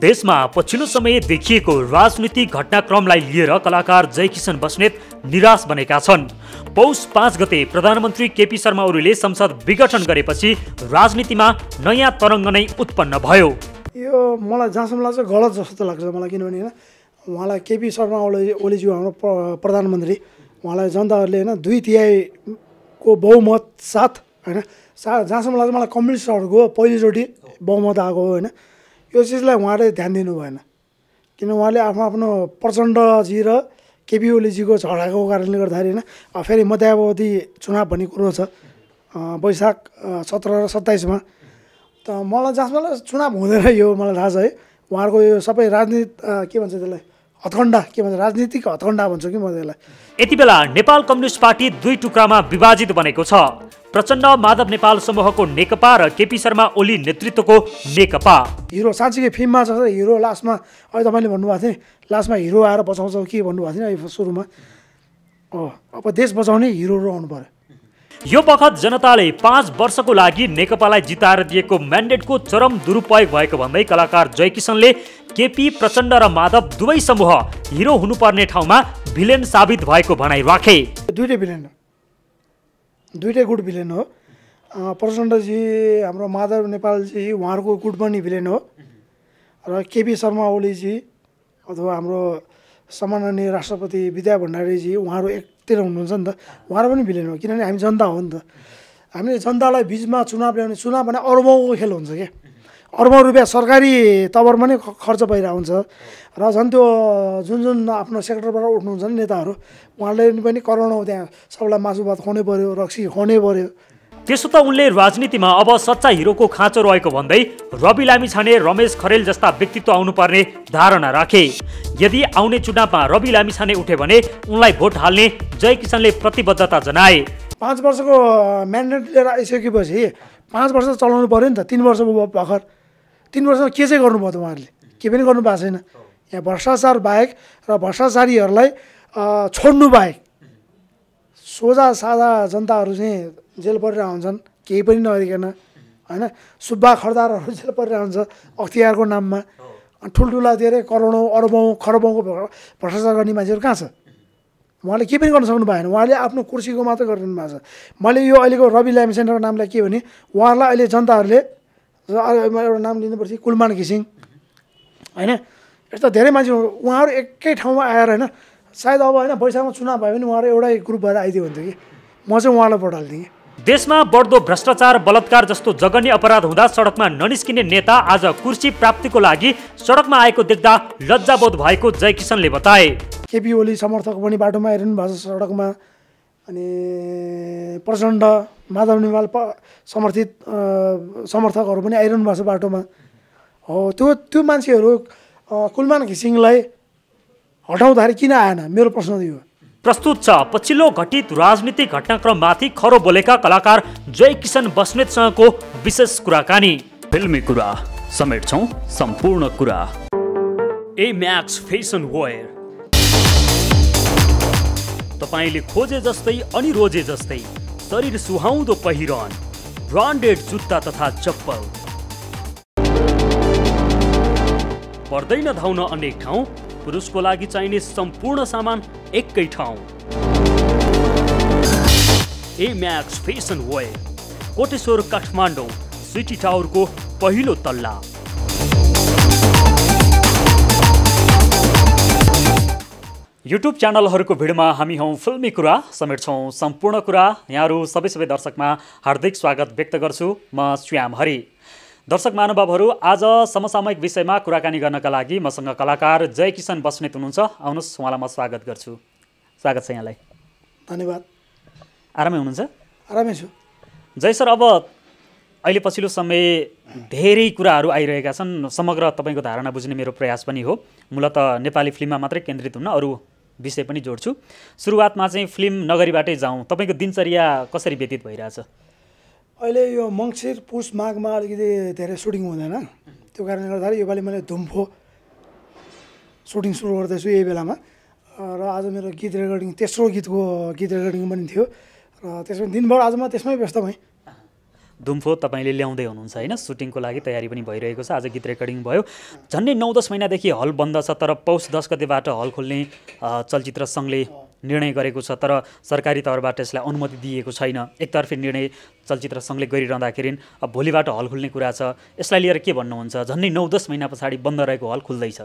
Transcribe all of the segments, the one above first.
देशमा पछिल्लो समय देखिएको राजनीतिक घटनाक्रमलाई लिएर कलाकार जयकिशन बस्नेत निराश बनेका छन् पौष पाँच गते प्रधानमन्त्री केपी शर्मा ओलीले संसद विघटन गरेपछि राजनीतिमा नयाँ तरङ्ग नै उत्पन्न भयो यो मलाई जहाँसम्म लाग्छ गलत जस्तो लाग्छ मलाई किनभने होइन उहाँलाई केपी शर्मा ओली ओलीज्यू हाम्रो प्रधानमन्त्री उहाँलाई जनताहरूले होइन दुई तिहाईको बहुमत साथ होइन सा जहाँसम्म लाग्छ मलाई कम्युनिस्टहरूको पहिलोचोटि बहुमत आएको होइन यो चिजलाई उहाँले ध्यान दिनु भएन किन उहाँले आफ्नो आफ्नो प्रचण्डजी र केपी ओलीजीको झगडाको कारणले गर्दाखेरि होइन फेरि मध्यावधि चुनाव भन्ने कुरो छ वैशाख सत्र र सत्ताइसमा त मलाई जसमा चुनाव हुँदैन यो मलाई थाहा छ है उहाँहरूको यो सबै राजनीति के भन्छ त्यसलाई हथकण्डा के भन्छ राजनीतिक हथकण्डा भन्छु कि म त्यसलाई यति बेला नेपाल कम्युनिस्ट पार्टी दुई टुक्रामा विभाजित बनेको छ प्रचण्ड माधव नेपाल समूहको नेकपा र केपी शर्मा ओली नेतृत्वको नेकपा हिरो साँच्चीकै फिल्ममा छ हिरो लास्टमा अहिले तपाईँले भन्नुभएको थिएँ लास्टमा हिरो आएर बचाउँछौ के भन्नुभएको अहिले सुरुमा अब देश बचाउने हिरो रहनु पऱ्यो यो बखत जनताले पाँच वर्षको लागि नेकपालाई जिताएर दिएको म्यान्डेटको चरम दुरुपयोग भएको भन्दै कलाकार जयकिशनले केपी प्रचण्ड र माधव दुवै समूह हिरो हुनुपर्ने ठाउँमा भिलेन साबित भएको भनाइ राखे दुइटै भिलेन हो दुइटै गुट भिलेन हो प्रचण्डजी हाम्रो माधव नेपालजी उहाँहरूको गुड पनि भिलेन हो र केपी शर्मा ओलीजी अथवा हाम्रो सम्माननीय राष्ट्रपति विद्या भण्डारीजी उहाँहरू एक तिर हुनुहुन्छ नि त उहाँहरू पनि भिलेन हो किनभने हामी जनता हो नि त हामीले जनतालाई बिचमा चुनाव ल्याउने चुनाव भने अरबौँको खेल हुन्छ क्या अरबौँ रुपियाँ सरकारी तवरमा नै खर्च भइरहेको हुन्छ र झन् त्यो जुन जुन आफ्नो सेक्टरबाट उठ्नुहुन्छ नि नेताहरू उहाँले पनि करोडौँ त्यहाँ सबलाई मासु भात खुवाउनै पऱ्यो रक्सी खुवाउनै पऱ्यो त्यसो त उनले राजनीतिमा अब सच्चा हिरोको खाँचो रहेको भन्दै रवि लामी छाने रमेश खरेल जस्ता व्यक्तित्व आउनुपर्ने धारणा राखे यदि आउने चुनावमा रवि लामी छाने उठे भने उनलाई भोट हाल्ने जय किसनले प्रतिबद्धता जनाए पाँच वर्षको म्यान्डेट लिएर आइसकेपछि पाँच वर्ष चलाउनु पऱ्यो नि त तिन वर्ष भर्खर तिन वर्षमा के चाहिँ गर्नुभयो त उहाँहरूले के पनि गर्नु भएको छैन यहाँ भ्रष्टाचार बाहेक र भ्रष्टाचारीहरूलाई छोड्नु बाहेक सोझा साझा जनताहरू चाहिँ जेल परिरहेको हुन्छन् केही पनि नगरिकन होइन सुब्बा खरदारहरू जेल परिरहेको हुन्छ अख्तियारको नाममा ठुल्ठुला धेरै करोडौँ अरबौँ खरबौँको भ्रष्टाचार गर्ने मान्छेहरू कहाँ छ उहाँले केही पनि गर्न सक्नु भएन उहाँले आफ्नो कुर्सीको मात्र गरिदिनु भएको छ मैले यो अहिलेको रवि लामी सेन्टरको नामलाई के भने उहाँहरूलाई अहिले जनताहरूले एउटा नाम लिनुपर्छ कुलमान घिसिङ होइन यस्ता धेरै मान्छे उहाँहरू एकै ठाउँमा आएर होइन सायद अब होइन वैशाखमा चुनाव भयो भने उहाँहरू एउटै ग्रुप भएर आइदियो हुन्थ्यो कि म चाहिँ उहाँलाई भोट हालिदिएँ देशमा बढ्दो भ्रष्टाचार बलात्कार जस्तो जगन्य अपराध हुँदा सडकमा ननिस्किने नेता आज कुर्सी प्राप्तिको लागि सडकमा आएको देख्दा लज्जाबोध भएको जय बताए केपी ओली समर्थक पनि बाटोमा हेरिनु भएको छ सडकमा अनि प्रचण्ड माधव नेपाल समर्थित समर्थकहरू पनि आइरहनु भएको छ बाटोमा हो त्यो त्यो मान्छेहरू कुलमान घिसिङलाई हटाउँदाखेरि किन आएन मेरो प्रश्न यो प्रस्तुत छ पछिल्लो घटित राजनीतिक घटनाक्रममाथि खरो बोलेका कलाकार जय किसन बस्नेतसँगको विशेष कुराकानी फिल्मी कुरा समेट्छौँ सम्पूर्ण कुरा ए म्याक्स फेसन वेयर तपाईँले खोजे जस्तै अनि रोजे जस्तै शरीर सुहाउँदो पहिरन ब्रान्डेड जुत्ता तथा चप्पल पर्दैन धाउन अनेक ठाउँ पुरुषको लागि चाहिने सम्पूर्ण सामान एकै ठाउँ A max fashion way Koteshwor Kathmandu city टावरको पहिलो तल्ला युट्युब च्यानलहरूको भिडमा हामी हौँ फिल्मी कुरा समेट्छौँ सम्पूर्ण कुरा यहाँहरू सबै सबै दर्शकमा हार्दिक स्वागत व्यक्त गर्छु म श्याम हरि दर्शक महानुभावहरू आज समसामयिक विषयमा कुराकानी गर्नका लागि मसँग कलाकार जयकिसन बस्नेत हुनुहुन्छ आउनुहोस् उहाँलाई म स्वागत गर्छु स्वागत छ यहाँलाई धन्यवाद आरामै हुनुहुन्छ आरामै छु जय सर अब अहिले पछिल्लो समय धेरै कुराहरू आइरहेका छन् समग्र तपाईँको धारणा बुझ्ने मेरो प्रयास पनि हो मूलत नेपाली फिल्ममा मात्रै केन्द्रित हुन अरू विषय पनि जोड्छु सुरुवातमा चाहिँ फिल्म नगरीबाटै जाउँ तपाईँको दिनचर्या कसरी व्यतीत भइरहेछ अहिले यो मङ्सिर पुस माघमा अलिकति धेरै सुटिङ हुँदैन त्यो कारणले गर्दाखेरि योपालि मैले धुम्फो सुटिङ सुरु गर्दैछु यही बेलामा र आज मेरो गीत रेकर्डिङ तेस्रो गीतको गीत रेकर्डिङ पनि थियो र त्यसमा दिनभर आज म त्यसमै व्यस्त भएँ धुम्फो तपाईँले ल्याउँदै हुनुहुन्छ होइन सुटिङको लागि तयारी पनि भइरहेको छ आज गीत रेकर्डिङ भयो झन्डै नौ दस महिनादेखि हल बन्द छ तर पौष दस गतिबाट हल खोल्ने चलचित्र सङ्घले निर्णय गरेको छ तर सरकारी तौरबाट यसलाई अनुमति दिएको छैन एकतर्फी निर्णय चलचित्र सङ्घले गरिरहँदाखेरि अब भोलिबाट हल खुल्ने कुरा छ यसलाई लिएर के भन्नुहुन्छ झन्डै नौ दस महिना पछाडि बन्द रहेको हल खुल्दैछ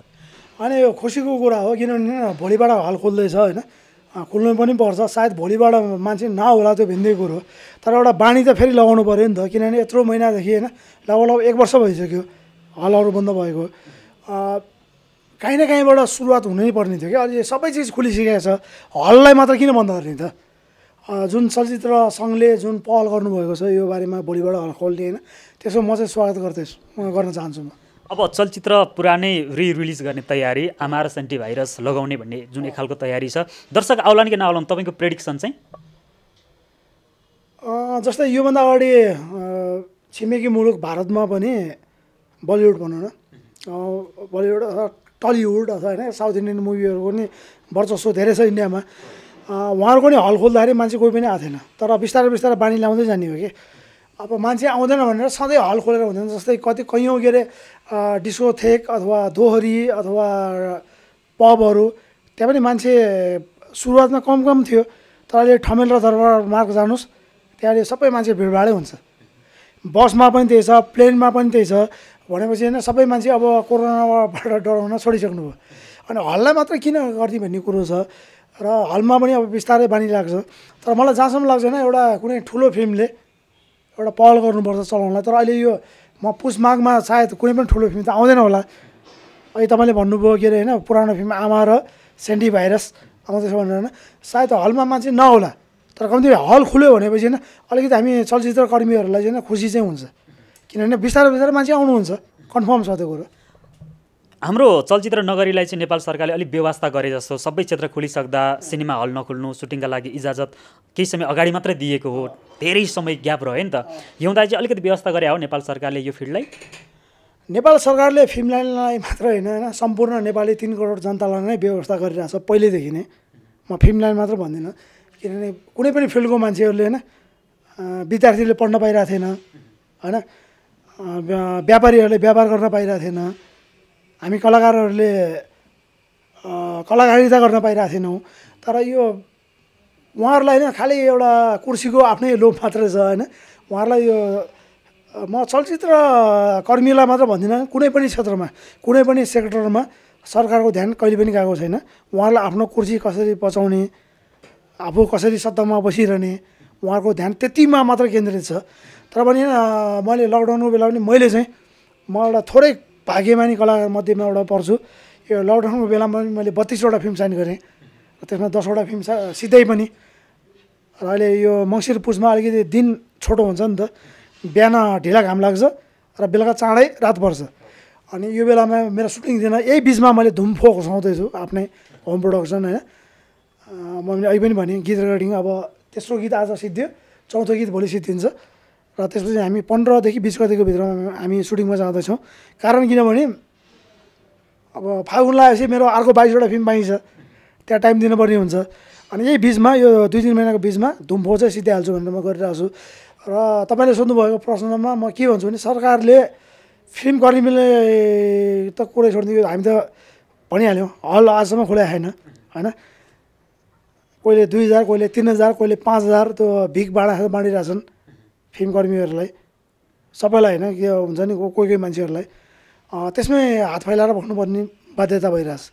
अनि यो खुसीको कुरा हो किनभने भोलिबाट हल खुल्दैछ होइन खुल्नु पनि पर्छ सायद भोलिबाट मान्छे नहोला त्यो भिन्दै कुरो तर एउटा बानी त फेरि लगाउनु पऱ्यो नि त किनभने यत्रो महिनादेखि होइन लगभग लगभग एक वर्ष भइसक्यो हलहरू बन्द भएको काहीँ न काहीँबाट सुरुवात हुनै पर्ने थियो क्या अहिले सबै चिज खुलिसकेको छ हललाई मात्र किन बन्द गर्ने त जुन चलचित्र सङ्घले जुन पहल गर्नुभएको छ यो बारेमा भोलिबाट हल खोल्ने होइन त्यसो म चाहिँ स्वागत गर्दैछु गर्न चाहन्छु म अब चलचित्र पुरानै रि रिरिलिज गर्ने तयारी आमा र सेन्टी भाइरस लगाउने भन्ने जुन एक खालको तयारी छ दर्शक आउलान् कि नआउलान् तपाईँको प्रेडिक्सन चाहिँ जस्तै योभन्दा अगाडि छिमेकी मुलुक भारतमा पनि बलिउड भनौँ न बलिउड टलिउड अथवा होइन साउथ इन्डियन मुभीहरूको पनि वर्चस्व धेरै छ इन्डियामा उहाँहरूको नि हल खोल्दाखेरि मान्छे कोही पनि आएको थिएन तर बिस्तारै बिस्तारै बानी ल्याउँदै जाने हो कि अब मान्छे आउँदैन भनेर सधैँ हल खोलेर हुँदैन जस्तै कति कैयौँ के अरे डिस्कोथेक अथवा दोहरी अथवा पबहरू त्यहाँ पनि मान्छे सुरुवातमा कम कम थियो तर अहिले ठमेल र दरबार मार्ग जानुहोस् त्यहाँ अहिले सबै मान्छे भिडभाडै हुन्छ बसमा पनि त्यही छ प्लेनमा पनि त्यही छ भनेपछि होइन सबै मान्छे अब कोरोनाबाट डराउन छोडिसक्नु भयो अनि हल्ला मात्र किन गरिदियो भन्ने कुरो छ र हलमा पनि अब बिस्तारै बानी लाग्छ तर मलाई जहाँसम्म लाग्छ होइन एउटा कुनै ठुलो फिल्मले एउटा पहल गर्नुपर्छ चलाउनलाई तर अहिले यो म पुस माघमा सायद कुनै पनि ठुलो फिल्म त आउँदैन होला अहिले तपाईँले भन्नुभयो के अरे होइन पुरानो फिल्म आमा र सेन्डी भाइरस आउँदैछ भनेर होइन सायद हलमा मान्छे नहोला तर कम्ती हल खुल्यो भनेपछि होइन अलिकति हामी चलचित्र कर्मीहरूलाई चाहिँ खुसी चाहिँ हुन्छ किनभने बिस्तारो बिस्तारो मान्छे आउनुहुन्छ कन्फर्म छ त्यो कुरो हाम्रो चलचित्र नगरीलाई चाहिँ नेपाल सरकारले अलिक व्यवस्था गरे जस्तो सबै क्षेत्र खोलिसक्दा सिनेमा हल नखुल्नु सुटिङका लागि इजाजत केही समय अगाडि मात्रै दिएको हो धेरै समय ग्याप रह्यो नि त हिउँदा चाहिँ अलिकति व्यवस्था गरे हो नेपाल सरकारले यो फिल्डलाई नेपाल सरकारले फिल्म लाइनलाई मात्र होइन होइन सम्पूर्ण नेपाली तिन करोड जनतालाई नै व्यवस्था गरिरहेको छ पहिल्यैदेखि नै म फिल्म लाइन मात्र भन्दिनँ किनभने कुनै पनि फिल्डको मान्छेहरूले होइन विद्यार्थीले पढ्न पाइरहेको थिएन होइन व्यापारीहरूले व्यापार गर्न पाइरहेको थिएन हामी कलाकारहरूले कलाकारिता गर्न पाइरहेको थिएनौँ तर यो उहाँहरूलाई होइन खालि एउटा कुर्सीको आफ्नै लोभ मात्रै छ होइन उहाँहरूलाई यो म चलचित्र कर्मीलाई मात्र भन्दिनँ कुनै पनि क्षेत्रमा कुनै पनि सेक्टरमा सरकारको ध्यान कहिले पनि गएको छैन उहाँहरूलाई आफ्नो कुर्सी कसरी बचाउने आफू कसरी सत्तामा बसिरहने उहाँहरूको ध्यान त्यतिमा मात्र केन्द्रित छ तर पनि मैले लकडाउनको बेला पनि मैले चाहिँ म एउटा थोरै भाग्यमानी मध्येमा एउटा पर्छु यो लकडाउनको बेलामा पनि मैले बत्तिसवटा फिल्म साइन गरेँ त्यसमा दसवटा फिल्म सा सिधै पनि र अहिले यो मङ्सिर पुसमा अलिकति दिन छोटो हुन्छ नि त बिहान ढिला घाम लाग्छ र बेलुका चाँडै रात पर्छ अनि यो बेलामा मेरो सुटिङ दिन यही बिचमा मैले धुम सुहाउँदैछु आफ्नै होम प्रोडक्सन होइन मैले अहिले पनि भने गीत रेकर्डिङ अब तेस्रो गीत आज सिद्धियो चौथो गीत भोलि सिद्धिन्छ र त्यसपछि हामी पन्ध्रदेखि बिस गतिको भित्रमा हामी सुटिङमा जाँदैछौँ कारण किनभने अब फागुन लागेपछि मेरो अर्को बाइसवटा फिल्म पाइन्छ त्यहाँ टाइम दिनुपर्ने हुन्छ अनि यही बिचमा यो दुई तिन महिनाको बिचमा धुम्फो चाहिँ सिद्धिहाल्छु भनेर म गरिरहेको छु र तपाईँले सोध्नुभएको प्रश्नमा म के भन्छु भने सरकारले फिल्म कर्मीले त कुरै छोडिदियो हामी त भनिहाल्यौँ हल आजसम्म खुलेको छैन होइन कोहीले दुई हजार कोहीले तिन हजार कोहीले पाँच हजार त्यो भिख बाँडा बाँडिरहेछन् फिल्मकर्मीहरूलाई सबैलाई होइन के हुन्छ नि कोही कोही मान्छेहरूलाई त्यसमै हात फैलाएर भन्नुपर्ने बाध्यता भइरहेछ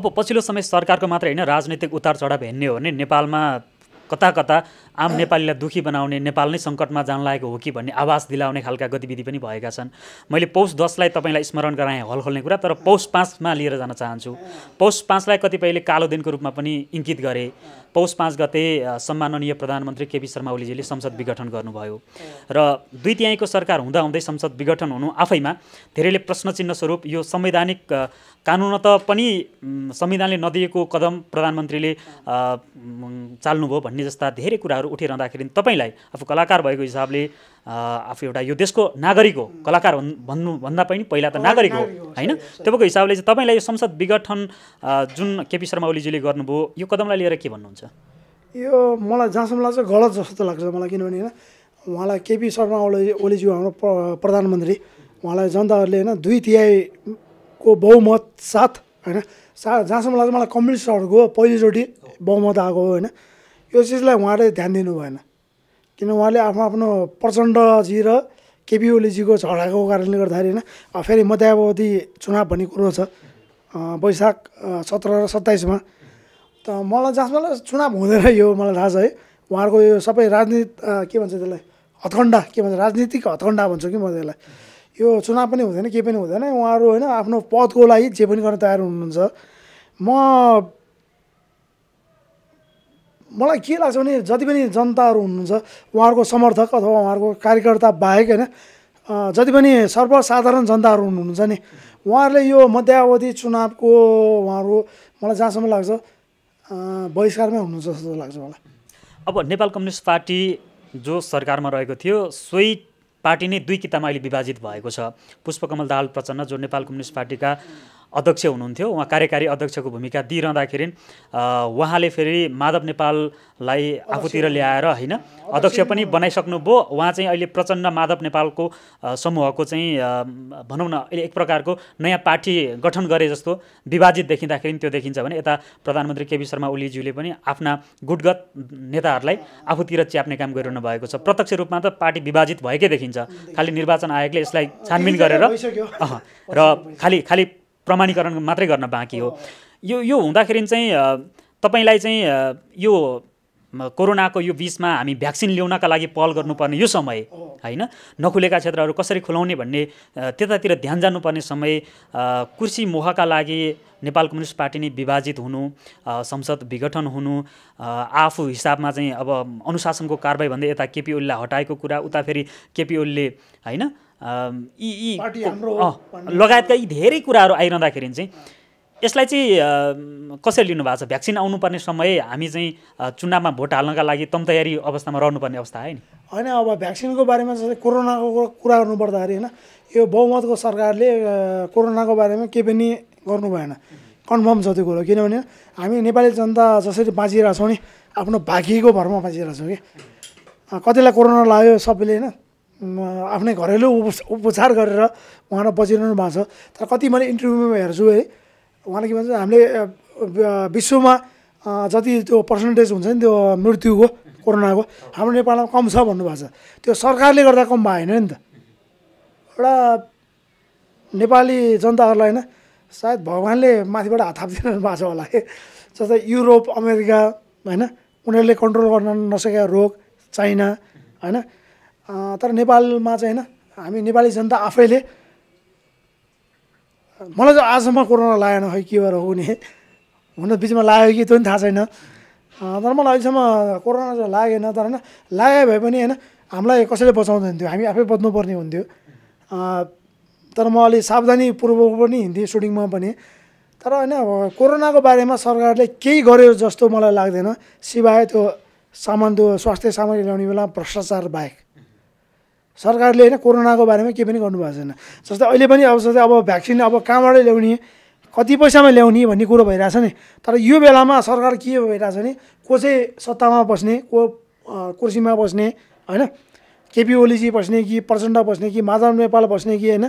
अब पछिल्लो समय सरकारको मात्रै होइन राजनैतिक उतार चढाव हेर्ने हो भने नेपालमा कता कता आम नेपालीलाई दुःखी बनाउने नेपाल नै सङ्कटमा जान लागेको हो कि भन्ने आवाज दिलाउने खालका गतिविधि पनि भएका छन् मैले पौष दसलाई तपाईँलाई स्मरण गराएँ हल खोल्ने कुरा तर पौष पाँचमा लिएर जान चाहन्छु पौष पाँचलाई कतिपयले कालो दिनको रूपमा पनि इङ्कित गरे पौष पाँच गते सम्माननीय प्रधानमन्त्री केपी शर्मा ओलीजीले संसद विघटन गर्नुभयो र दुई तिहाईको सरकार हुँदाहुँदै संसद विघटन हुनु आफैमा धेरैले प्रश्न चिन्ह स्वरूप यो संवैधानिक कानुन त पनि संविधानले नदिएको कदम प्रधानमन्त्रीले चाल्नुभयो भन्ने जस्ता धेरै कुराहरू उठिरहँदाखेरि तपाईँलाई आफू कलाकार भएको हिसाबले आफू एउटा यो देशको नागरिक हो कलाकार भन्नु भन्दा पनि पहिला त नागरिक हो होइन तपाईँको हिसाबले चाहिँ तपाईँलाई यो संसद विघटन जुन केपी शर्मा ओलीजीले गर्नुभयो यो कदमलाई लिएर के भन्नुहुन्छ यो मलाई जहाँसम्म लाग्छ गलत जस्तो लाग्छ मलाई किनभने होइन उहाँलाई केपी शर्मा ओली ओलीज्यू हाम्रो प्रधानमन्त्री उहाँलाई जनताहरूले होइन दुई तिहाई को बहुमत साथ होइन सा जहाँसम्म लाग्छ मलाई कम्युनिस्टहरूको पहिलोचोटि बहुमत आएको हो होइन यो चिजलाई उहाँले ध्यान दिनु भएन किन उहाँले आफ्नो आफ्नो प्रचण्डजी र केपी ओलीजीको झगडाको कारणले गर्दाखेरि होइन फेरि मध्यावधि चुनाव भन्ने कुरो छ वैशाख सत्र र सत्ताइसमा त मलाई जहाँसम्म चुनाव हुँदैन यो मलाई थाहा छ है उहाँहरूको यो सबै राजनीति के भन्छ त्यसलाई हत्कण्डा के भन्छ राजनीतिक हत्कण्डा भन्छु कि म त्यसलाई यो चुनाव पनि हुँदैन केही पनि हुँदैन उहाँहरू होइन आफ्नो पदको लागि जे पनि गर्न तयार हुनुहुन्छ म मलाई के लाग्छ भने जति पनि जनताहरू हुनुहुन्छ उहाँहरूको समर्थक अथवा उहाँहरूको कार्यकर्ता बाहेक होइन जति पनि सर्वसाधारण जनताहरू हुनुहुन्छ नि उहाँहरूले यो मध्यावधि चुनावको उहाँहरू मलाई जहाँसम्म लाग्छ बहिष्कारमै हुनुहुन्छ जस्तो लाग्छ मलाई अब नेपाल कम्युनिस्ट पार्टी जो सरकारमा रहेको थियो सोही पार्टी नै दुई किताबमा अहिले विभाजित भएको छ पुष्पकमल दाहाल प्रचण्ड जो नेपाल कम्युनिस्ट पार्टीका अध्यक्ष हुनुहुन्थ्यो उहाँ कार्यकारी अध्यक्षको भूमिका दिइरहँदाखेरि उहाँले फेरि माधव नेपाललाई आफूतिर ल्याएर होइन अध्यक्ष पनि बनाइसक्नुभयो उहाँ चाहिँ अहिले प्रचण्ड माधव नेपालको समूहको चाहिँ भनौँ न अहिले एक प्रकारको नयाँ पार्टी गठन गरे जस्तो विभाजित देखिँदाखेरि त्यो देखिन्छ भने यता प्रधानमन्त्री केपी शर्मा ओलीज्यूले पनि आफ्ना गुटगत नेताहरूलाई आफूतिर च्याप्ने काम गरिरहनु भएको छ प्रत्यक्ष रूपमा त पार्टी विभाजित भएकै देखिन्छ खालि निर्वाचन आयोगले यसलाई छानबिन गरेर र खालि खालि प्रमाणीकरण मात्रै गर्न बाँकी हो यो यो हुँदाखेरि चाहिँ तपाईँलाई चाहिँ यो कोरोनाको यो बिचमा हामी भ्याक्सिन ल्याउनका लागि पहल गर्नुपर्ने यो समय होइन नखुलेका क्षेत्रहरू कसरी खुलाउने भन्ने त्यतातिर ध्यान जानुपर्ने समय कृषि मोहका लागि नेपाल कम्युनिस्ट पार्टी नै विभाजित हुनु संसद विघटन हुनु आफू हिसाबमा चाहिँ अब अनुशासनको कारवाही भन्दै यता केपी ओलीलाई हटाएको कुरा उता फेरि केपी ओलीले होइन यी यी लगायतका यी धेरै कुराहरू आइरहँदाखेरि चाहिँ यसलाई चाहिँ कसरी लिनुभएको छ भ्याक्सिन आउनुपर्ने समय हामी चाहिँ चुनावमा भोट हाल्नका लागि तम तयारी अवस्थामा रहनुपर्ने अवस्था है नि होइन अब भ्याक्सिनको बारेमा जस्तै कोरोनाको कुरा गर्नु पर्दाखेरि होइन यो बहुमतको सरकारले कोरोनाको बारेमा केही पनि गर्नु भएन कन्फर्म छ त्यो कुरो किनभने हामी नेपाली जनता जसरी बाँचिरहेछौँ नि आफ्नो भागीको भरमा बाँचिरहेछौँ कि कतिलाई कोरोना लाग्यो सबैले होइन आफ्नै घरेलु उपचार गरेर उहाँलाई बचिरहनु भएको छ तर कति मैले इन्टरभ्यूमा हेर्छु है उहाँले के भन्छ हामीले विश्वमा जति त्यो पर्सेन्टेज हुन्छ नि त्यो मृत्युको कोरोनाको हाम्रो नेपालमा कम छ भन्नुभएको छ त्यो सरकारले गर्दा कम भएन नि त एउटा नेपाली जनताहरूलाई होइन सायद भगवान्ले माथिबाट हात थापिदिनु भएको छ होला है जस्तै युरोप अमेरिका होइन उनीहरूले कन्ट्रोल गर्न नसकेका रोग चाइना होइन तर नेपालमा चाहिँ होइन हामी नेपाली जनता आफैले मलाई चाहिँ आजसम्म कोरोना लागेन खै के भएर नि हुन बिचमा लाग्यो कि त्यो पनि थाहा छैन तर मलाई अहिलेसम्म कोरोना चाहिँ लागेन तर होइन लाग्यो भए पनि होइन हामीलाई कसैले बचाउँदैन थियो हामी आफै बच्नुपर्ने हुन्थ्यो तर म अलि सावधानीपूर्वक पनि हिँड्थेँ सुटिङमा पनि तर होइन अब कोरोनाको बारेमा सरकारले केही गर्यो जस्तो मलाई लाग्दैन सिवाय त्यो सामान त्यो स्वास्थ्य सामग्री ल्याउने बेला भ्रष्टाचार बाहेक सरकारले होइन कोरोनाको बारेमा केही पनि गर्नु भएको छैन जस्तै अहिले पनि अब जस्तै अब भ्याक्सिन अब कहाँबाट ल्याउने कति पैसामा ल्याउने भन्ने कुरो भइरहेछ नि तर यो बेलामा सरकार के भइरहेछ भने को चाहिँ सत्तामा बस्ने को कुर्सीमा बस्ने होइन केपी ओलीजी बस्ने कि प्रचण्ड बस्ने कि माधव नेपाल बस्ने कि होइन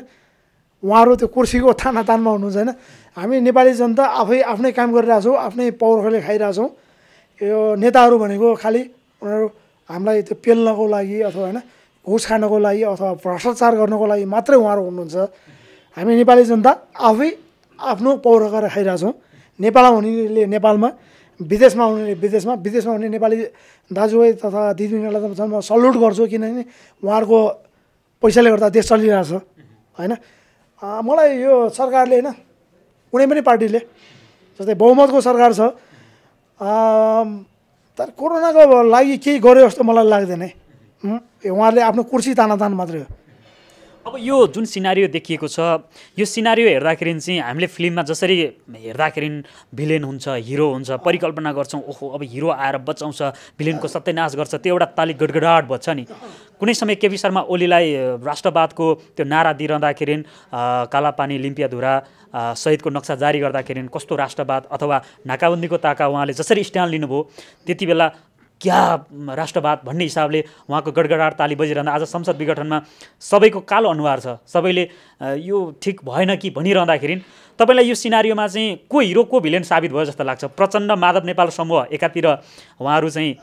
उहाँहरू त्यो कुर्सीको तानमा हुनुहुन्छ होइन हामी नेपाली जनता आफै आफ्नै काम गरिरहेछौँ आफ्नै पौरखले खाइरहेछौँ यो नेताहरू भनेको खालि उनीहरू हामीलाई त्यो पेल्नको लागि अथवा होइन घुस खानको लागि अथवा भ्रष्टाचार गर्नको लागि मात्रै उहाँहरू हुनुहुन्छ हामी नेपाली जनता आफै आफ्नो पौर गरेर खाइरहेछौँ नेपालमा हुनेले नेपालमा विदेशमा हुनेले विदेशमा विदेशमा हुने नेपाली दाजुभाइ तथा दिदीबहिनीहरूलाई त म सल्युट गर्छु किनभने उहाँहरूको पैसाले गर्दा देश चलिरहेछ होइन मलाई यो सरकारले होइन कुनै पनि पार्टीले जस्तै बहुमतको सरकार छ तर कोरोनाको लागि केही गर्यो जस्तो मलाई लाग्दैन है उहाँले आफ्नो कुर्सी तान मात्रै हो अब यो जुन सिनारियो देखिएको छ यो सिनारियो हेर्दाखेरि चाहिँ हामीले फिल्ममा जसरी हेर्दाखेरि भिलेन हुन्छ हिरो हुन्छ परिकल्पना गर्छौँ ओहो अब हिरो आएर बचाउँछ भिलेनको सत्यनाश गर्छ त्यो एउटा ताली गडगडाट बज्छ नि कुनै समय केपी शर्मा ओलीलाई राष्ट्रवादको त्यो नारा दिइरहँदाखेरि कालापानी लिम्पियाधुरा सहितको नक्सा जारी गर्दाखेरि कस्तो राष्ट्रवाद अथवा नाकाबन्दीको ताका उहाँले जसरी स्ट्यान्ड लिनुभयो त्यति बेला क्या राष्ट्रवाद भन्ने हिसाबले उहाँको गडगडाट ताली बजिरहँदा आज संसद विघटनमा सबैको कालो अनुहार छ सबैले यो ठिक भएन कि भनिरहँदाखेरि तपाईँलाई यो सिनारीमा चाहिँ को हिरो को भिलेन साबित भयो जस्तो लाग्छ प्रचण्ड माधव नेपाल समूह एकातिर उहाँहरू चाहिँ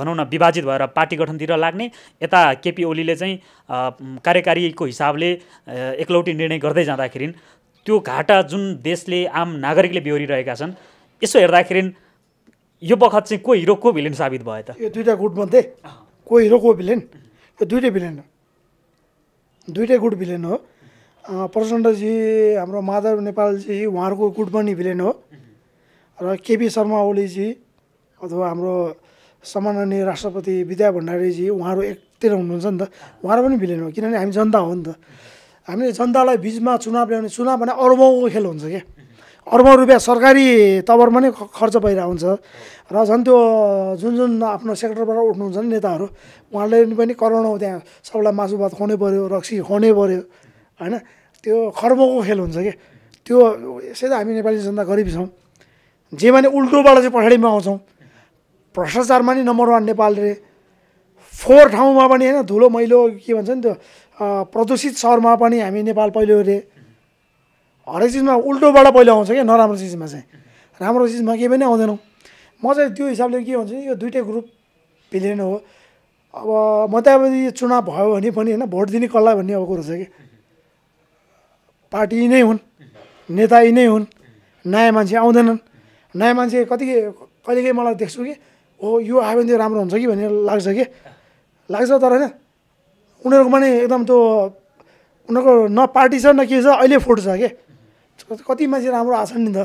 भनौँ न विभाजित भएर पार्टी गठनतिर लाग्ने यता केपी ओलीले चाहिँ कार्यकारीको हिसाबले एकलौटी निर्णय गर्दै जाँदाखेरि त्यो घाटा जुन देशले आम नागरिकले बिहोरिरहेका छन् यसो हेर्दाखेरि यो बखत चाहिँ को हिरो को भिलेन साबित भयो त यो दुइटा गुटमध्ये को हिरो को भिलेन यो दुइटै भिलेन हो दुइटै गुट भिलेन हो प्रचण्डजी हाम्रो माधव नेपालजी उहाँहरूको गुट पनि भिलेन हो र केपी शर्मा ओलीजी अथवा हाम्रो सम्माननीय राष्ट्रपति विद्या भण्डारीजी उहाँहरू एकतिर हुनुहुन्छ नि त उहाँहरू पनि भिलेन हो किनभने हामी जनता हो नि त हामीले जनतालाई बिचमा चुनाव ल्याउने चुनाव भने अरूबाउको खेल हुन्छ क्या अर्बौँ रुपियाँ सरकारी तवरमा नै खर्च भइरहेको हुन्छ र झन् त्यो जुन जुन आफ्नो सेक्टरबाट उठ्नुहुन्छ नि नेताहरू उहाँले पनि करोडौँ त्यहाँ सबलाई मासु भात खुवाउनै पऱ्यो रक्सी खुवाउनै पऱ्यो होइन त्यो खर्बको खेल हुन्छ कि त्यो यसै त हामी नेपाली जनता गरिब छौँ जे माने उल्टोबाट चाहिँ पछाडिमा आउँछौँ भ्रष्टाचारमा नि नम्बर वान नेपाल रे फोहोर ठाउँमा पनि होइन धुलो मैलो के भन्छ नि त्यो प्रदूषित सहरमा पनि हामी नेपाल पहिलो रे हरेक चिजमा उल्टोबाट पहिले आउँछ क्या नराम्रो चिजमा चाहिँ राम्रो चिजमा केही पनि आउँदैनौँ म चाहिँ त्यो हिसाबले के भन्छु यो दुइटै ग्रुप भिलियन हो अब म त मध्यावधि चुनाव भयो भने पनि होइन भोट दिने कसलाई भन्ने अब कुरो छ कि पार्टी नै हुन् नेता नै हुन् नयाँ मान्छे आउँदैनन् नयाँ मान्छे कति कहिलेकै मलाई देख्छु कि हो यो आयो भने राम्रो हुन्छ कि भन्ने लाग्छ कि लाग्छ तर होइन उनीहरूको पनि एकदम त्यो उनीहरूको न पार्टी छ न के छ अहिले फुट्छ छ क्या कति मान्छे राम्रो आछन् नि त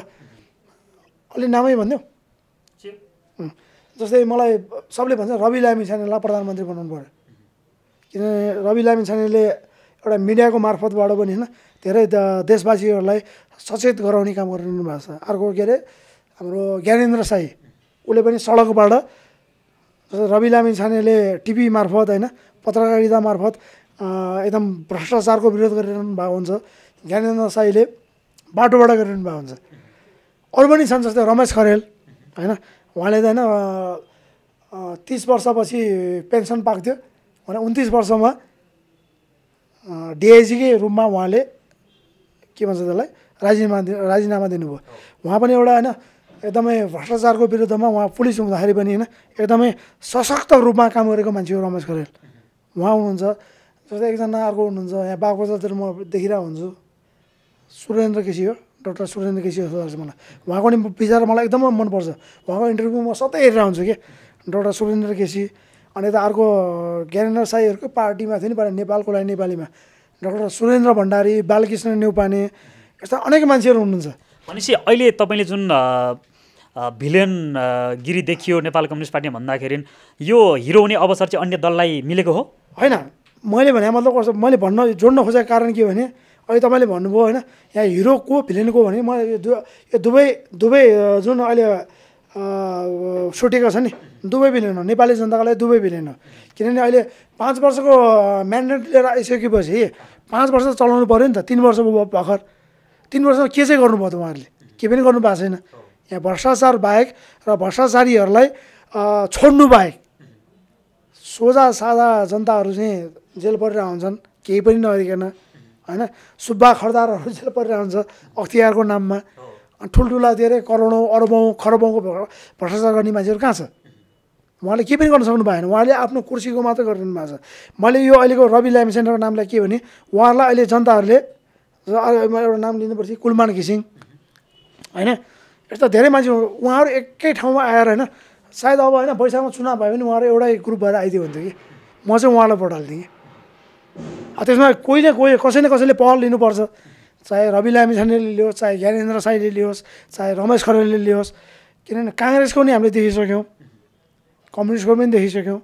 अलि नामै भनिदियो जस्तै मलाई सबले भन्छ रवि लामी छानेलाई प्रधानमन्त्री बनाउनु पऱ्यो किनभने रवि लामी छानेले एउटा मिडियाको मार्फतबाट पनि होइन धेरै देशवासीहरूलाई सचेत गराउने काम गरिरहनु भएको छ अर्को के अरे हाम्रो ज्ञानेन्द्र साई उसले पनि सडकबाट जस्तै रवि लामी छानेले टिभी मार्फत होइन पत्रकारिता मार्फत एकदम भ्रष्टाचारको विरोध गरिरहनु भएको हुन्छ ज्ञानेन्द्र साईले बाटोबाट गरिरहनु भएको हुन्छ अरू पनि छन् जस्तै रमेश खरेल होइन उहाँले त होइन तिस वर्षपछि पेन्सन पाएको थियो भने उन्तिस वर्षमा डिआइजीकै रूपमा उहाँले के भन्छ त्यसलाई राजीनामा राजीनामा दिनुभयो उहाँ पनि एउटा होइन एकदमै भ्रष्टाचारको विरुद्धमा उहाँ पुलिस हुँदाखेरि पनि होइन एकदमै सशक्त रूपमा काम गरेको मान्छे हो रमेश खरेल उहाँ हुनुहुन्छ जस्तै एकजना अर्को हुनुहुन्छ यहाँ बागबजारतिर म देखिरहेको हुन्छु सुरेन्द्र केसी हो डक्टर सुरेन्द्र केसी हो लाग्छ मलाई उहाँको नि विचार मलाई एकदमै मनपर्छ उहाँको इन्टरभ्यू म सधैँ हेरेर आउँछु कि डक्टर सुरेन्द्र केसी अनि यता अर्को ज्ञानेन्द्र साईहरूको पार्टीमा थियो नि पहिला नेपालको लागि नेपालीमा डक्टर सुरेन्द्र भण्डारी बालकृष्ण नेउपाने यस्ता अनेक मान्छेहरू हुनुहुन्छ भनेपछि अहिले तपाईँले जुन भिलेन गिरी देखियो नेपाल कम्युनिस्ट पार्टीमा भन्दाखेरि यो हिरो हुने अवसर चाहिँ अन्य दललाई मिलेको हो होइन मैले भने मतलब कस्तो मैले भन्न जोड्न खोजेको कारण के हो भने अहिले तपाईँले भन्नुभयो होइन यहाँ हिरो को भिलेन को भने मलाई यो यो दुवै दुवै जुन अहिले सुटेको छ नि दुवै भिलेन हो नेपाली जनताको लागि दुवै भिलेन हो किनभने अहिले पाँच वर्षको म्यान्डेट लिएर आइसकेपछि पाँच वर्ष चलाउनु पऱ्यो नि त तिन वर्ष भर्खर तिन वर्षमा के चाहिँ गर्नुभयो त उहाँहरूले के पनि गर्नु भएको छैन यहाँ भ्रष्टाचार बाहेक र भ्रष्टाचारीहरूलाई छोड्नु बाहेक सोझा साझा जनताहरू चाहिँ जेल परिरहेको हुन्छन् केही पनि नगरिकन होइन सुब्बा खरदारहरू जेल परिरहन्छ अख्तियारको नाममा ठुल्ठुला धेरै करोडौँ अरबौँ खरबौँको भ्रष्टाचार गर्ने मान्छेहरू कहाँ छ उहाँले केही पनि गर्न सक्नु भएन उहाँले आफ्नो कुर्सीको मात्र गरिदिनु भएको छ मैले यो अहिलेको रवि ल्याम सेन्टरको नामलाई के भने उहाँहरूलाई अहिले जनताहरूले एउटा नाम लिनुपर्छ कुलमान घिसिङ होइन यस्ता धेरै मान्छे उहाँहरू एकै ठाउँमा आएर होइन सायद अब होइन वैशाखमा चुनाव भयो भने उहाँहरू एउटै ग्रुप भएर आइदियो हुन्थ्यो कि म चाहिँ उहाँलाई भोट हालिदिएँ त्यसमा कोही न कोही कसै न कसैले पहल लिनुपर्छ चाहे रवि लामिछानेले लियोस् चाहे ज्ञानेन्द्र साईले लियोस् चाहे रमेश खरेलले लियोस् किनभने काङ्ग्रेसको नि हामीले देखिसक्यौँ कम्युनिस्टको पनि देखिसक्यौँ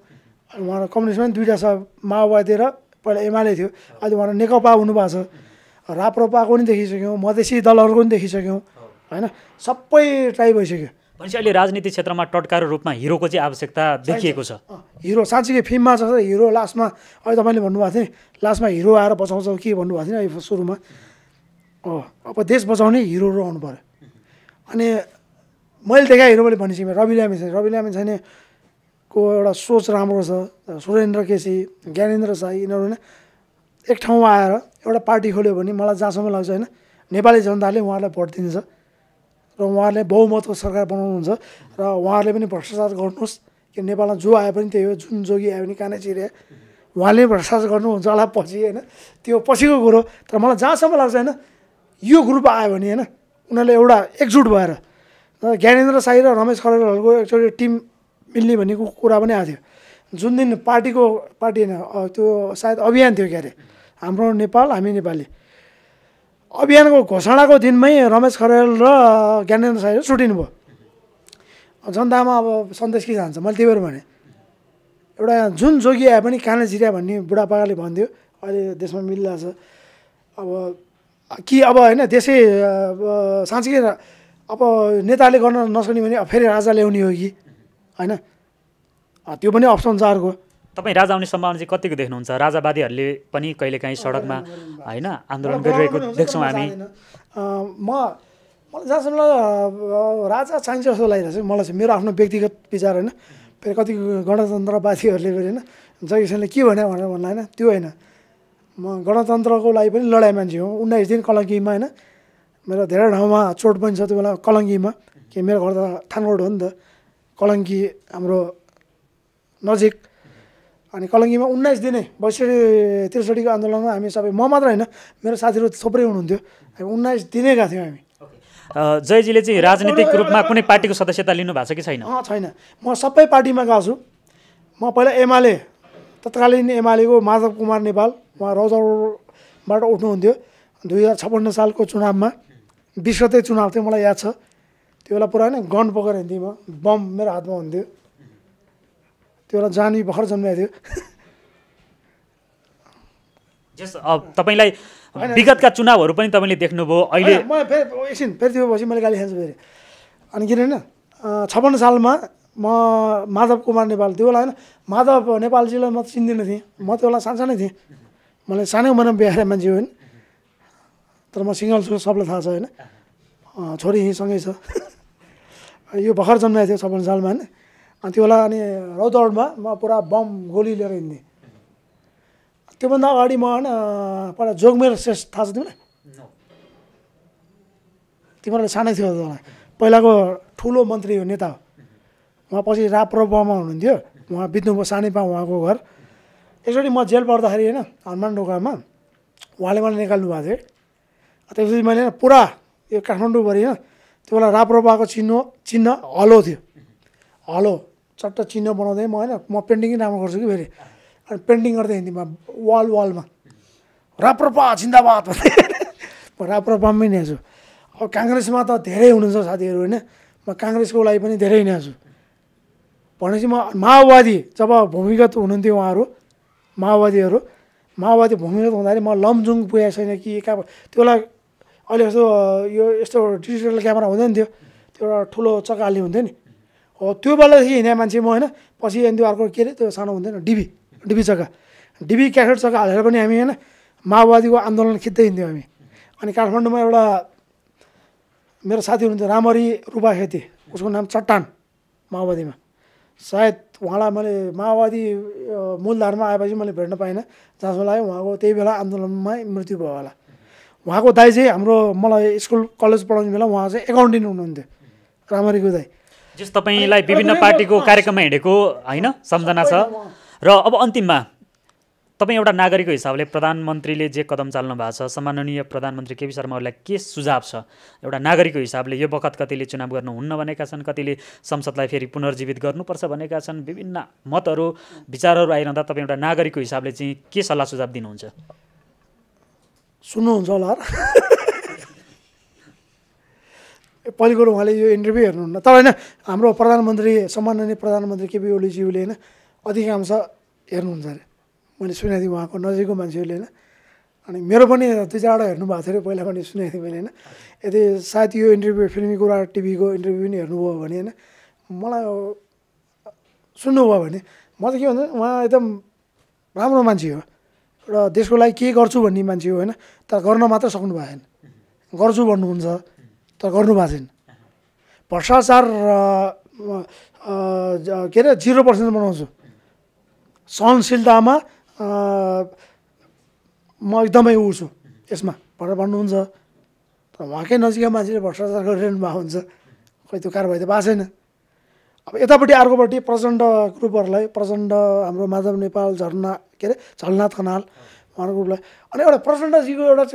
अनि उहाँ कम्युनिस्टमा पनि दुइटा छ माओवादी र पहिला एमाले थियो अहिले उहाँ नेकपा हुनुभएको छ राप्रपाको पनि देखिसक्यौँ मधेसी दलहरूको पनि देखिसक्यौँ होइन सबै ट्राई भइसक्यो भनेपछि अहिले राजनीति क्षेत्रमा टटकारो रूपमा हिरोको चाहिँ आवश्यकता देखिएको छ हिरो साँच्चीकै फिल्ममा छ हिरो लास्टमा अहिले तपाईँले भन्नुभएको थिएँ लास्टमा हिरो आएर बचाउँछ के भन्नुभएको नि अहिले सुरुमा अब देश बचाउने हिरोहरू आउनु पऱ्यो अनि मैले देखाएँ हिरोले भनिसकेँ रवि लामी छैन रवि लामी छैन को एउटा सोच राम्रो छ सुरेन्द्र केसी ज्ञानेन्द्र साई यिनीहरू होइन एक ठाउँमा आएर एउटा पार्टी खोल्यो भने मलाई जहाँसम्म लाग्छ होइन नेपाली जनताले उहाँहरूलाई भोट दिन्छ र उहाँहरूले बहुमतको सरकार बनाउनुहुन्छ र उहाँहरूले पनि भ्रष्टाचार गर्नुहोस् कि नेपालमा जो आए पनि त्यही हो जुन जोगी आयो भने कानै चिरे उहाँले भ्रष्टाचार गर्नुहुन्छ होला पछि होइन त्यो पछिको कुरो तर मलाई जहाँसम्म लाग्छ होइन यो ग्रुप आयो भने होइन उनीहरूले एउटा एकजुट भएर ज्ञानेन्द्र साई र रमेश खरेलहरूको एकचोटि टिम मिल्ने भन्ने कुरा पनि आएको थियो जुन दिन पार्टीको पार्टी होइन त्यो सायद अभियान थियो के अरे हाम्रो नेपाल हामी नेपाली अभियानको घोषणाको दिनमै रमेश खरेल र ज्ञानेन्द्र साईले सुटिनु भयो जनतामा अब सन्देश के जान्छ मैले त्यही भएर भने एउटा जुन जोगी आए पनि काने जिरिया भन्ने बुढापाकाले भनिदियो अहिले देशमा मिलिरहेछ अब कि अब होइन देशै साँच्चै अब नेताले गर्न नसक्ने भने फेरि राजा ल्याउने हो कि होइन त्यो पनि अप्सन चारको तपाईँ राजा आउने सम्भावना चाहिँ कतिको देख्नुहुन्छ राजावादीहरूले पनि कहिलेकाहीँ सडकमा होइन आन्दोलन गरिरहेको देख्छौँ हामी म मलाई जहाँसम्म राजा चाहिन्छ जस्तो लागिरहेको छ मलाई चाहिँ मेरो आफ्नो व्यक्तिगत विचार होइन फेरि कति गणतन्त्रवादीहरूले फेरि होइन जयकिसनले के भन्यो भनेर भन्ला होइन त्यो होइन म गणतन्त्रको लागि पनि लडाइँ मान्छे हो उन्नाइस दिन कलङ्कीमा होइन मेरो धेरै ठाउँमा चोट पनि छ त्यो बेला कलङ्कीमा कि मेरो घर त थानकोट हो नि त कलङ्की हाम्रो नजिक अनि कलङ्गीमा उन्नाइस दिने बैसठी त्रिसठीको आन्दोलनमा हामी सबै म मात्र होइन मेरो साथीहरू थुप्रै हुनुहुन्थ्यो हामी उन्नाइस दिनै गएको थियौँ हामी जयजीले चाहिँ राजनीतिक रूपमा कुनै पार्टीको सदस्यता लिनु भएको छ कि छैन छैन म सबै पार्टीमा गएको छु म पहिला एमाले तत्कालीन एमालेको माधव कुमार नेपाल उहाँ रौजाबाट उठ्नुहुन्थ्यो दुई हजार छप्पन्न सालको चुनावमा बिस चुनाव थियो मलाई याद छ त्यो बेला पुरा गन पक्रेर हिँड्थेँ म बम मेरो हातमा हुन्थ्यो त्यो बेला जानी भर्खर जन्माएको थियो तपाईँलाई विगतका चुनावहरू पनि तपाईँले देख्नुभयो अहिले म फेरि एकछिन फेरि त्यो भएपछि मैले गाली खान्छु फेरि अनि किन होइन छप्पन्न सालमा म माधव कुमार नेपाल त्यो बेला होइन माधव नेपालजीलाई म चिन्दिनँ थिएँ म त्यो बेला सानसानै थिएँ मलाई सानै उमेरमा बिहारे मान्छे होइन तर म सिङ्गल छु सबलाई थाहा छ होइन छोरी यहीँसँगै छ यो भर्खर जन्माएको थियो छप्पन्न सालमा होइन अनि त्यो बेला अनि रौदौडमा म पुरा बम गोली लिएर हिँड्ने त्योभन्दा अगाडि म होइन पहिला जोगमेर श्रेष्ठ थाहा छ तिमीलाई तिमीहरूलाई सानै थियो तँलाई पहिलाको ठुलो मन्त्री हो नेता हो उहाँ पछि राप्रोपामा हुनुहुन्थ्यो उहाँ बित्नुभयो सानैपा उहाँको घर एकचोटि म जेल पर्दाखेरि होइन हनुमान ढोकामा उहाँले मलाई निकाल्नु भएको थियो है त्यसपछि मैले पुरा यो काठमाडौँभरि होइन त्यो बेला राप्रपाको चिन्नु चिन्ह हलो थियो हलो चट्ट चिन्ह बनाउँदै म होइन म पेन्टिङ राम्रो गर्छु कि फेरि अनि पेन्टिङ गर्दै हिन्दीमा वाल वालमा राप्रपा जिन्दाबाद म पनि ल्याएछु अब काङ्ग्रेसमा त धेरै हुनुहुन्छ साथीहरू होइन म काङ्ग्रेसको लागि पनि धेरै ल्याएछु भनेपछि म माओवादी जब भूमिगत हुनुहुन्थ्यो उहाँहरू माओवादीहरू माओवादी भूमिगत हुँदाखेरि म लमजुङ पुगेको छैन कि कहाँ त्यसलाई अहिले जस्तो यो यस्तो डिजिटल क्यामेरा हुँदैन थियो त्यो एउटा ठुलो चकाली हुन्थ्यो नि हो त्यो बेलादेखि हिँडे मान्छे म होइन पछि त्यो अर्को के अरे त्यो सानो हुँदैन डिबी डिबी चक्का डिबी क्यासेट चक्का हालेर पनि हामी होइन माओवादीको आन्दोलन खिच्दै हिँड्थ्यौँ हामी अनि काठमाडौँमा एउटा मेरो साथी हुनुहुन्थ्यो रामरी रूपा खेती उसको नाम चट्टान माओवादीमा सायद उहाँलाई मैले माओवादी मूलधारमा आएपछि मैले भेट्न पाइनँ जहाँसम्म लाग्यो उहाँको त्यही बेला आन्दोलनमै मृत्यु भयो होला उहाँको दाई चाहिँ हाम्रो मलाई स्कुल कलेज पढाउने बेला उहाँ चाहिँ एकाउन्टेन्ट हुनुहुन्थ्यो रामरीको दाई जस तपाईँलाई विभिन्न पार्टीको कार्यक्रममा हिँडेको होइन सम्झना छ र अब अन्तिममा तपाईँ एउटा नागरिकको हिसाबले प्रधानमन्त्रीले जे कदम चाल्नु भएको छ सम्माननीय प्रधानमन्त्री केपी शर्माहरूलाई के सुझाव छ एउटा नागरिकको हिसाबले यो बखत कतिले चुनाव गर्नुहुन्न भनेका छन् कतिले संसदलाई फेरि पुनर्जीवित गर्नुपर्छ भनेका छन् विभिन्न मतहरू विचारहरू आइरहँदा तपाईँ एउटा नागरिकको हिसाबले चाहिँ के सल्लाह सुझाव दिनुहुन्छ सुन्नुहुन्छ होला पहिलो कुरो उहाँले यो इन्टरभ्यू हेर्नुहुन्न तर होइन हाम्रो प्रधानमन्त्री सम्माननीय प्रधानमन्त्री केपी ओलीज्यूले होइन अधिकांश हेर्नुहुन्छ अरे मैले सुनेको थिएँ उहाँको नजिकको मान्छेहरूले होइन अनि मेरो पनि दुई चारवटा हेर्नु भएको थियो अरे पहिला पनि सुनेको थिएँ मैले होइन यदि सायद यो इन्टरभ्यू फिल्मी कुरा टिभीको इन्टरभ्यू पनि हेर्नुभयो भने होइन मलाई सुन्नुभयो भने म त के भन्छ उहाँ एकदम राम्रो मान्छे हो र देशको लागि के गर्छु भन्ने मान्छे हो होइन तर गर्न मात्र सक्नु भएन गर्छु भन्नुहुन्छ तर भएको छैन भ्रष्टाचार के अरे जिरो पर्सेन्ट बनाउँछु सहनशीलतामा म एकदमै उ छु यसमा भनेर भन्नुहुन्छ तर उहाँकै नजिकै मान्छेले भ्रष्टाचार गरिरहनु भएको हुन्छ खोइ त्यो कारवाही त भएको छैन अब यतापट्टि अर्कोपट्टि प्रचण्ड ग्रुपहरूलाई प्रचण्ड हाम्रो माधव नेपाल झरना के अरे झलनाथ खनाल उहाँको ग्रुपलाई अनि एउटा प्रचण्डजीको एउटा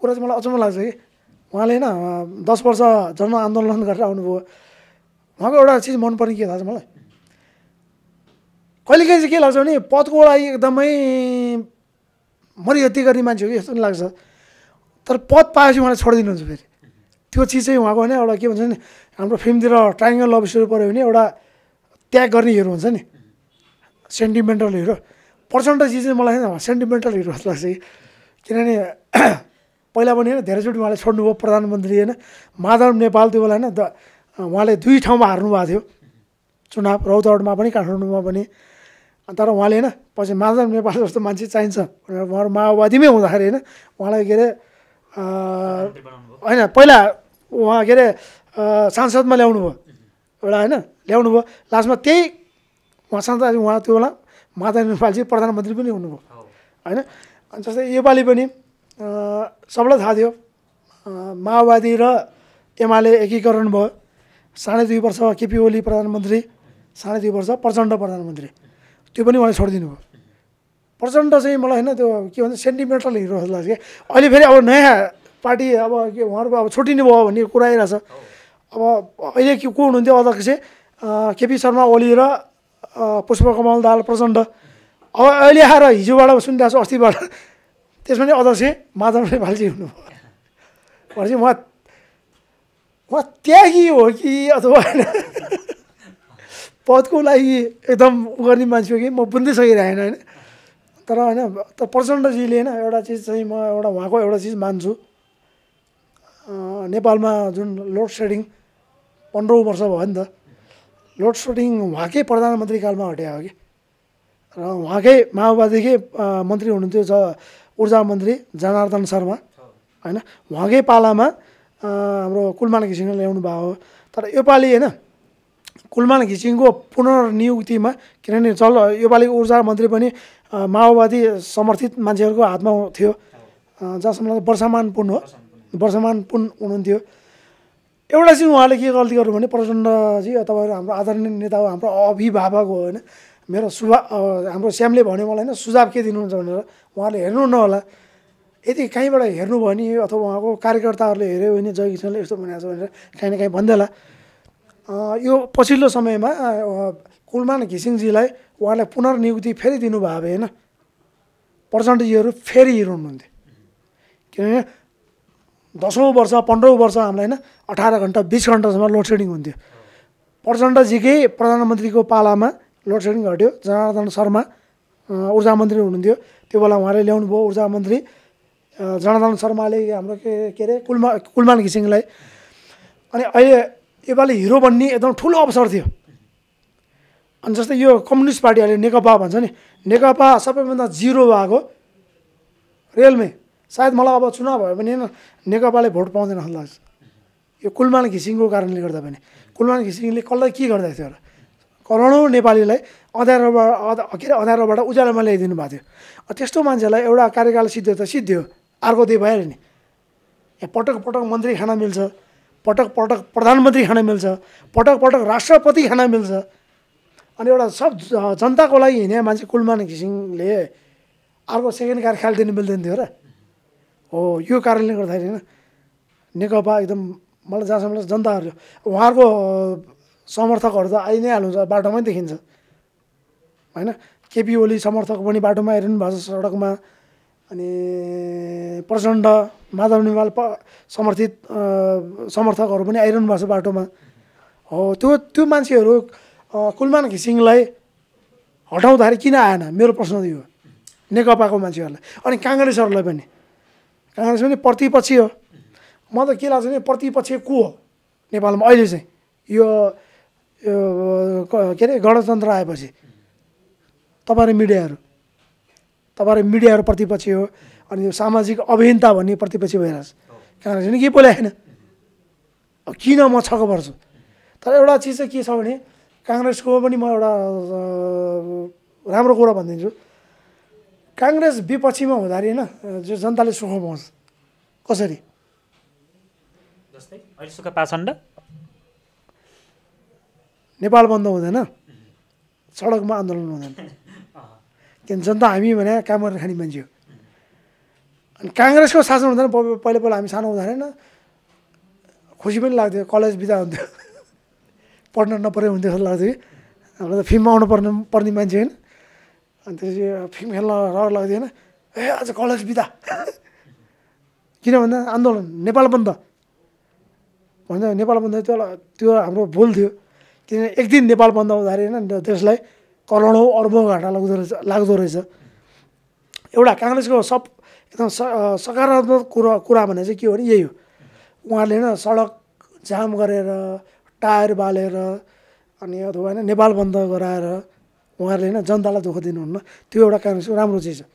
कुरा चाहिँ मलाई अचम्म लाग्छ कि उहाँले होइन दस वर्ष जनआन्दोलन गरेर आउनुभयो उहाँको एउटा चिज मनपर्ने के थाहा छ मलाई कहिलेकाहीँ चाहिँ के लाग्छ भने पदको लागि एकदमै मरिहत्ती गर्ने मान्छे हो कि यस्तो नि लाग्छ तर पद पाएपछि उहाँले छोडिदिनुहुन्छ फेरि त्यो चिज चाहिँ उहाँको होइन एउटा के भन्छ नि हाम्रो फिल्मतिर ट्राइङ्गल लभ सुरु पऱ्यो भने एउटा त्याग गर्ने हिरो हुन्छ नि सेन्टिमेन्टल हिरो प्रचण्ड चिज चाहिँ मलाई सेन्टिमेन्टल हिरो जस्तो लाग्छ कि किनभने पहिला पनि होइन धेरैचोटि उहाँले छोड्नुभयो प्रधानमन्त्री होइन माधव नेपाल त्यो बेला होइन द उहाँले दुई ठाउँमा हार्नु भएको थियो चुनाव रौतहटमा पनि काठमाडौँमा पनि तर उहाँले होइन पछि माधव नेपाल जस्तो मान्छे चाहिन्छ भनेर उहाँहरू माओवादीमै हुँदाखेरि होइन उहाँलाई के अरे होइन पहिला उहाँ के अरे सांसदमा ल्याउनु भयो एउटा होइन ल्याउनु भयो लास्टमा त्यही उहाँ सांसद उहाँ त्यो बेला माधव नेपालजी प्रधानमन्त्री पनि हुनुभयो होइन जस्तै योपालि पनि सबलाई थाहा थियो माओवादी र एमाले एकीकरण भयो साढे दुई वर्ष केपी ओली प्रधानमन्त्री साढे दुई वर्ष प्रचण्ड प्रधानमन्त्री त्यो पनि उहाँले छोडिदिनु भयो प्रचण्ड चाहिँ मलाई होइन त्यो के भन्छ सेन्टिमेन्टल हिरो जस्तो लाग्छ क्या अहिले फेरि अब नयाँ पार्टी अब के उहाँहरूको अब छुट्टिनु भयो भन्ने कुरा आइरहेछ अब अहिले के को हुनुहुन्थ्यो अध्यक्ष केपी शर्मा ओली र पुष्पकमल दाल प्रचण्ड अब अहिले आएर हिजोबाट सुनिरहेको छु अस्तिबाट त्यसमा नै अध्यक्ष माधव नेपालजी हुनुभयो भनेपछि उहाँ उहाँ त्यागी हो कि अथवा पदको लागि एकदम गर्ने मान्छे हो कि म बुझ्दै सकिरहेन होइन तर होइन तर प्रचण्डजीले होइन एउटा चिज चाहिँ म एउटा उहाँको एउटा चिज मान्छु नेपालमा जुन लोड सेडिङ पन्ध्रौँ वर्ष भयो नि त लोड सेडिङ उहाँकै प्रधानमन्त्री कालमा हो कि र उहाँकै माओवादीकै मन्त्री हुनुहुन्थ्यो छ ऊर्जा मन्त्री जनार्दन शर्मा होइन उहाँकै पालामा हाम्रो कुलमान घिसिङले ल्याउनु भएको हो तर योपालि होइन कुलमान घिसिङको पुनर्नियुक्तिमा किनभने चल योपालि ऊर्जा मन्त्री पनि माओवादी समर्थित मान्छेहरूको हातमा थियो जसमा वर्षमान पुन हो वर्षमान पुन हुनुहुन्थ्यो एउटा चाहिँ उहाँले के गल्ती गर्नु भने प्रचण्डजी तपाईँहरू हाम्रो आदरणीय नेता हो हाम्रो अभिभावक हो होइन मेरो सुभा हाम्रो श्यामले भन्यो मलाई होइन सुझाव के दिनुहुन्छ भनेर उहाँले हेर्नु नहोला यदि कहीँबाट हेर्नुभयो भने अथवा उहाँको कार्यकर्ताहरूले हेऱ्यो भने जय यस्तो भनेको छ भनेर काहीँ न काहीँ भन्दैला यो पछिल्लो समयमा कुलमान घिसिङजीलाई उहाँलाई पुनर्नियुक्ति फेरि दिनुभयो भए होइन प्रचण्डजीहरू फेरि हेर्नुहुन्थ्यो किनभने दसौँ वर्ष पन्ध्रौँ वर्ष हामीलाई होइन अठार घन्टा बिस घन्टासम्म लोड सेडिङ हुन्थ्यो प्रचण्डजीकै प्रधानमन्त्रीको पालामा लोड सेडिङ घट्यो जनार्दन शर्मा ऊर्जा मन्त्री हुनुहुन्थ्यो त्यो बेला उहाँले ल्याउनु भयो ऊर्जा मन्त्री जनार्दन शर्माले हाम्रो के के अरे कुलमा कुलमान घिसिङलाई अनि अहिले योपालि हिरो बन्ने एकदम ठुलो अवसर थियो अनि जस्तै यो कम्युनिस्ट पार्टी अहिले नेकपा भन्छ नि नेकपा सबैभन्दा जिरो भएको रेलमै सायद मलाई अब चुनाव भयो भने होइन नेकपाले भोट पाउँदैन जस्तो लाग्छ यो कुलमान घिसिङको कारणले गर्दा पनि कुलमान घिसिङले कसलाई के गर्दै थियो होला करोडौँ नेपालीलाई अँध्यारोबाट के अरे अँध्यारोबाट उज्यालोमा ल्याइदिनु भएको थियो त्यस्तो मान्छेलाई एउटा कार्यकाल सिद्धो त सिद्धियो अर्को दिए भइहाल्यो नि यहाँ पटक पटक मन्त्री खान मिल्छ पटक पटक प्रधानमन्त्री खान मिल्छ पटक पटक राष्ट्रपति खान मिल्छ अनि एउटा सब जनताको लागि हिँडे मान्छे कुलमान घिसिङले अर्को सेकेन्ड कार्यकाल दिनु मिल्दैन थियो र हो यो कारणले गर्दाखेरि होइन नेकपा एकदम मलाई जहाँसम्म जनताहरू उहाँहरूको समर्थकहरू त आइ नै हाल्नुहुन्छ बाटोमै देखिन्छ होइन केपी ओली समर्थक पनि बाटोमा आइरहनु भएको छ सडकमा अनि प्रचण्ड माधव नेपाल प समर्थित समर्थकहरू पनि आइरहनु भएको छ बाटोमा हो त्यो त्यो मान्छेहरू कुलमान घिसिङलाई हटाउँदाखेरि किन आएन मेरो प्रश्न यो नेकपाको मान्छेहरूलाई अनि काङ्ग्रेसहरूलाई पनि काङ्ग्रेस पनि प्रतिपक्षी हो म त के लाग्छ भने प्रतिपक्ष को हो नेपालमा अहिले चाहिँ यो यो के अरे गणतन्त्र आएपछि तपाईँ र मिडियाहरू तपाईँ मिडियाहरू प्रतिपक्षी हो अनि यो सामाजिक अभियन्ता भन्ने प्रतिपक्षी भइरहेछ काङ्ग्रेस नि केही बोलाएन अब किन म छक पर्छु तर एउटा चिज चाहिँ के छ भने काङ्ग्रेसको पनि म एउटा राम्रो कुरा भनिदिन्छु काङ्ग्रेस विपक्षीमा हुँदाखेरि होइन जो जनताले सुख पाउँछ कसरी जस्तै नेपाल बन्द हुँदैन सडकमा आन्दोलन हुँदैन किन जनता हामी भने काम गरेर खाने मान्छे हो अनि काङ्ग्रेसको शासन हुँदैन पहिला पहिला हामी सानो हुँदा होइन खुसी पनि लाग्थ्यो कलेज बिदा हुन्थ्यो पढ्न नपरे हुन्थ्यो जस्तो लाग्थ्यो हाम्रो त फिल्ममा आउनु पर्ने पर्ने मान्छे होइन अनि त्यसपछि फिल्म खेल्न रहर लाग्थ्यो होइन ए आज कलेज बिदा किन भन्दा आन्दोलन नेपाल बन्द भन्दा नेपाल बन्द त्यो त्यो हाम्रो भुल थियो किनभने एक दिन नेपाल बन्द हुँदाखेरि होइन देशलाई करोडौँ अर्बौँ घाटा लाग्दो रहेछ लाग्दो रहेछ एउटा काङ्ग्रेसको सब एकदम सकारात्मक कुरा कुरा भने चाहिँ के हो भने यही हो उहाँले होइन सडक जाम गरेर टायर बालेर अनि अथवा होइन नेपाल बन्द गराएर उहाँहरूले होइन जनतालाई दुःख दिनुहुन्न त्यो एउटा काङ्ग्रेसको राम्रो चिज हो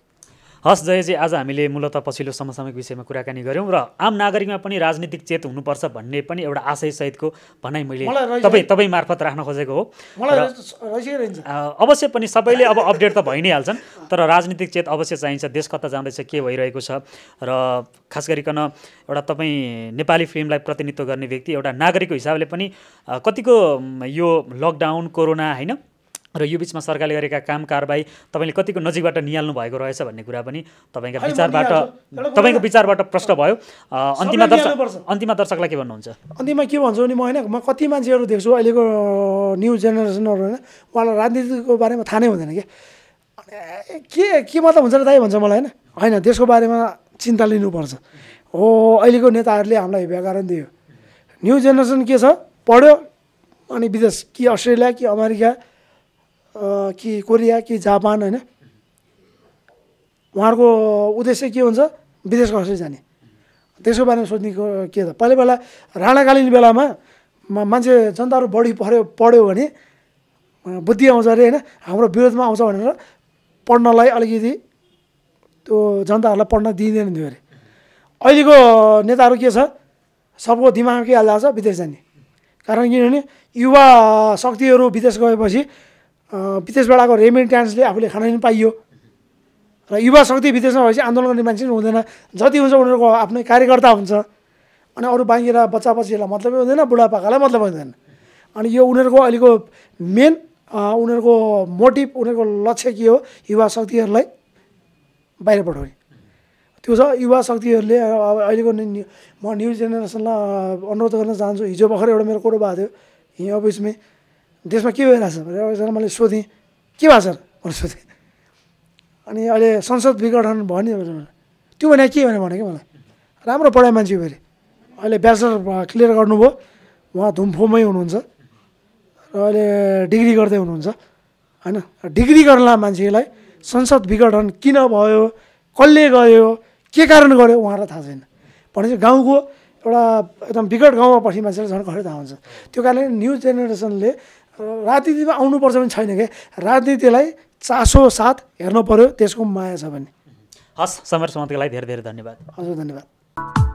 हस् जयजी आज हामीले मूलत पछिल्लो समसामयिक विषयमा कुराकानी गऱ्यौँ र आम नागरिकमा पनि राजनीतिक चेत हुनुपर्छ भन्ने पनि एउटा आशयसहितको भनाइ मैले तपाईँ तपाईँ मार्फत राख्न खोजेको हो अवश्य पनि सबैले अब अपडेट त भइ नै हाल्छन् तर राजनीतिक चेत अवश्य चाहिन्छ देश कता जाँदैछ के भइरहेको छ र खास गरिकन एउटा तपाईँ नेपाली फिल्मलाई प्रतिनिधित्व गर्ने व्यक्ति एउटा नागरिकको हिसाबले पनि कतिको यो लकडाउन कोरोना होइन र यो बिचमा सरकारले गरेका काम कारबाही तपाईँले कतिको नजिकबाट निहाल्नु भएको रहेछ भन्ने कुरा पनि तपाईँका विचारबाट तपाईँको विचारबाट प्रश्न भयो अन्तिममा दर्शक अन्तिममा दर्शकलाई के भन्नुहुन्छ अन्तिममा के भन्छु भने म होइन म कति मान्छेहरू देख्छु अहिलेको न्यु जेनेरेसनहरू होइन उहाँलाई राजनीतिको बारेमा थाहा नै हुँदैन क्या के के मतलब हुन्छ र दाइ भन्छ मलाई होइन होइन देशको बारेमा चिन्ता लिनुपर्छ हो अहिलेको नेताहरूले हामीलाई व्याकरण दियो न्यु जेनेरेसन के छ पढ्यो अनि विदेश कि अस्ट्रेलिया कि अमेरिका कि कोरिया कि जापान होइन उहाँहरूको उद्देश्य के हुन्छ विदेश कसरी जाने त्यसको बारेमा सोध्ने के त पहिला पहिला राणाकालीन बेलामा मान्छे जनताहरू बढी पढ्यो पढ्यो भने बुद्धि आउँछ अरे होइन हाम्रो विरोधमा आउँछ भनेर पढ्नलाई अलिकति त्यो जनताहरूलाई पढ्न दिँदैन थियो अरे अहिलेको नेताहरू के छ सबको दिमागमा के हाल्दा छ विदेश जाने कारण किनभने युवा शक्तिहरू विदेश गएपछि विदेशबाट आएको रेमिटेन्सले आफूले खान पनि पाइयो र युवा शक्ति विदेशमा भएपछि आन्दोलन गर्ने मान्छे पनि हुँदैन जति हुन्छ उनीहरूको आफ्नै कार्यकर्ता हुन्छ अनि अरू बाँकी बच्चा बच्चीहरूलाई मतलबै हुँदैन बुढापाकालाई मतलब हुँदैन अनि यो उनीहरूको अहिलेको मेन उनीहरूको मोटिभ उनीहरूको लक्ष्य के हो युवा शक्तिहरूलाई बाहिर पठाउने त्यो छ युवा शक्तिहरूले अहिलेको म न्यु जेनेरेसनलाई अनुरोध गर्न चाहन्छु हिजो भर्खर एउटा मेरो कुरो भएको थियो यहीँ अफिसमै देशमा के भइरहेछ भनेर एकजना मैले सोधेँ के भएको छ भनेर सोधेँ अनि अहिले संसद विघटन भयो नि त्यो भने के भने भने कि मलाई राम्रो पढाइ मान्छे फेरि अहिले ब्याचलर क्लियर गर्नुभयो उहाँ धुमफुमै हुनुहुन्छ र अहिले डिग्री गर्दै हुनुहुन्छ होइन डिग्री गर्ला मान्छेलाई संसद विघटन किन भयो कसले गयो के कारण गऱ्यो उहाँलाई थाहा छैन भनेपछि गाउँको एउटा एकदम विकट गाउँमा बस्ने मान्छेलाई झन् घरै थाहा हुन्छ त्यो कारणले न्यु जेनेरेसनले राजनीतिमा आउनुपर्छ भने छैन क्या राजनीतिलाई चासो साथ हेर्नु पऱ्यो त्यसको माया छ भने हस् समर समर्थको लागि धेरै धेरै धन्यवाद हजुर धन्यवाद